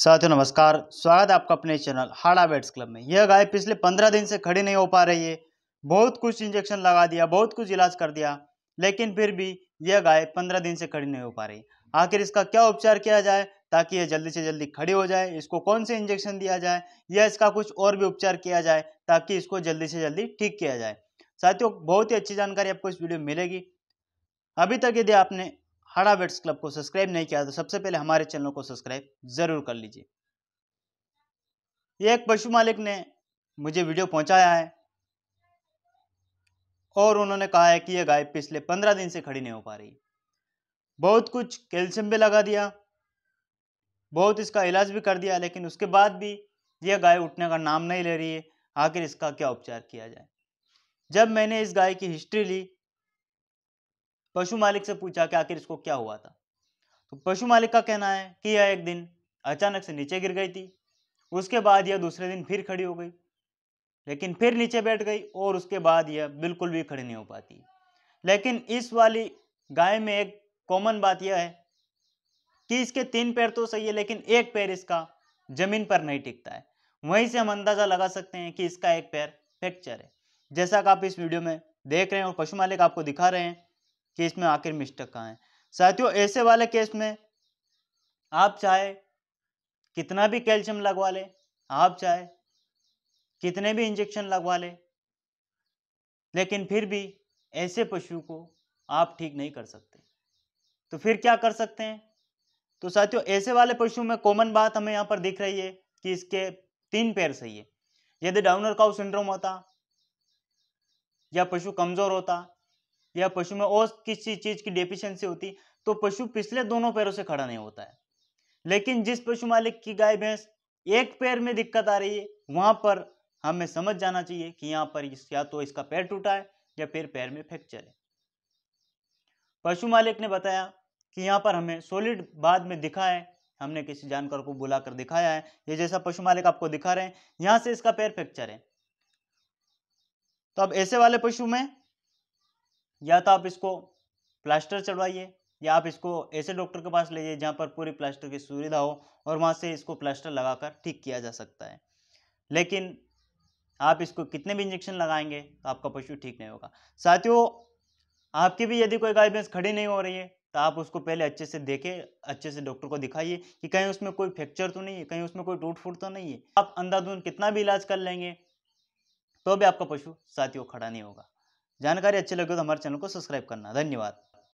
साथियों नमस्कार स्वागत है आपका अपने चैनल हाड़ा बेट्स क्लब में यह गाय पिछले पंद्रह दिन से खड़ी नहीं हो पा रही है बहुत कुछ इंजेक्शन लगा दिया बहुत कुछ इलाज कर दिया लेकिन फिर भी यह गाय पंद्रह दिन से खड़ी नहीं हो पा रही आखिर इसका क्या उपचार किया जाए ताकि यह जल्दी से जल्दी खड़ी हो जाए इसको कौन से इंजेक्शन दिया जाए या इसका कुछ और भी उपचार किया जाए ताकि इसको जल्दी से जल्दी ठीक किया जाए साथियों बहुत ही अच्छी जानकारी आपको इस वीडियो में मिलेगी अभी तक यदि आपने हाड़ा बेट्स क्लब को सब्सक्राइब नहीं किया तो सबसे पहले हमारे चैनल को सब्सक्राइब ज़रूर कर लीजिए एक पशु मालिक ने मुझे वीडियो पहुंचाया है और उन्होंने कहा है कि यह गाय पिछले पंद्रह दिन से खड़ी नहीं हो पा रही बहुत कुछ कैल्शियम भी लगा दिया बहुत इसका इलाज भी कर दिया लेकिन उसके बाद भी यह गाय उठने का नाम नहीं ले रही है आखिर इसका क्या उपचार किया जाए जब मैंने इस गाय की हिस्ट्री ली पशु मालिक से पूछा कि आखिर इसको क्या हुआ था तो पशु मालिक का कहना है कि यह एक दिन अचानक से नीचे गिर गई थी उसके बाद यह दूसरे दिन फिर खड़ी हो गई लेकिन फिर नीचे बैठ गई और उसके बाद यह बिल्कुल भी खड़ी नहीं हो पाती लेकिन इस वाली गाय में एक कॉमन बात यह है कि इसके तीन पैर तो सही है लेकिन एक पैर इसका जमीन पर नहीं टिकता है वहीं से हम अंदाज़ा लगा सकते हैं कि इसका एक पैर फ्रैक्चर है जैसा कि आप इस वीडियो में देख रहे हैं और पशु मालिक आपको दिखा रहे हैं कि इसमें आखिर मिस्टेक कहाँ है साथियों ऐसे वाले केस में आप चाहे कितना भी कैल्शियम लगवा ले आप चाहे कितने भी इंजेक्शन लगवा ले लेकिन फिर भी ऐसे पशु को आप ठीक नहीं कर सकते तो फिर क्या कर सकते हैं तो साथियों ऐसे वाले पशु में कॉमन बात हमें यहाँ पर दिख रही है कि इसके तीन पैर सही है यदि डाउनर काउ सिंड्रोम होता या पशु कमजोर होता या पशु में और किसी चीज की डेफिशिएंसी होती तो पशु पिछले दोनों पैरों से खड़ा नहीं होता है लेकिन जिस पशु मालिक की गाय भैंस एक पैर में दिक्कत आ रही है वहां पर हमें समझ जाना चाहिए कि यहाँ पर या तो इसका पैर टूटा है या फिर पैर में फ्रैक्चर है पशु मालिक ने बताया कि यहाँ पर हमें सॉलिड बाद में दिखा है हमने किसी जानकर को बुलाकर दिखाया है ये जैसा पशु मालिक आपको दिखा रहे हैं यहां से इसका पैर फ्रैक्चर है तो अब ऐसे वाले पशु में या तो आप इसको प्लास्टर चढ़वाइए या आप इसको ऐसे डॉक्टर के पास ले जाइए जहाँ पर पूरी प्लास्टर की सुविधा हो और वहाँ से इसको प्लास्टर लगाकर ठीक किया जा सकता है लेकिन आप इसको कितने भी इंजेक्शन लगाएंगे तो आपका पशु ठीक नहीं होगा साथियों आपकी भी यदि कोई गाय भैंस खड़ी नहीं हो रही है तो आप उसको पहले अच्छे से देखें अच्छे से डॉक्टर को दिखाइए कि कहीं उसमें कोई फ्रैक्चर तो नहीं है कहीं उसमें कोई टूट फूट तो नहीं है आप अंधाधुंध कितना भी इलाज कर लेंगे तो भी आपका पशु साथियों खड़ा नहीं होगा जानकारी अच्छी लगे तो हमारे चैनल को सब्सक्राइब करना धन्यवाद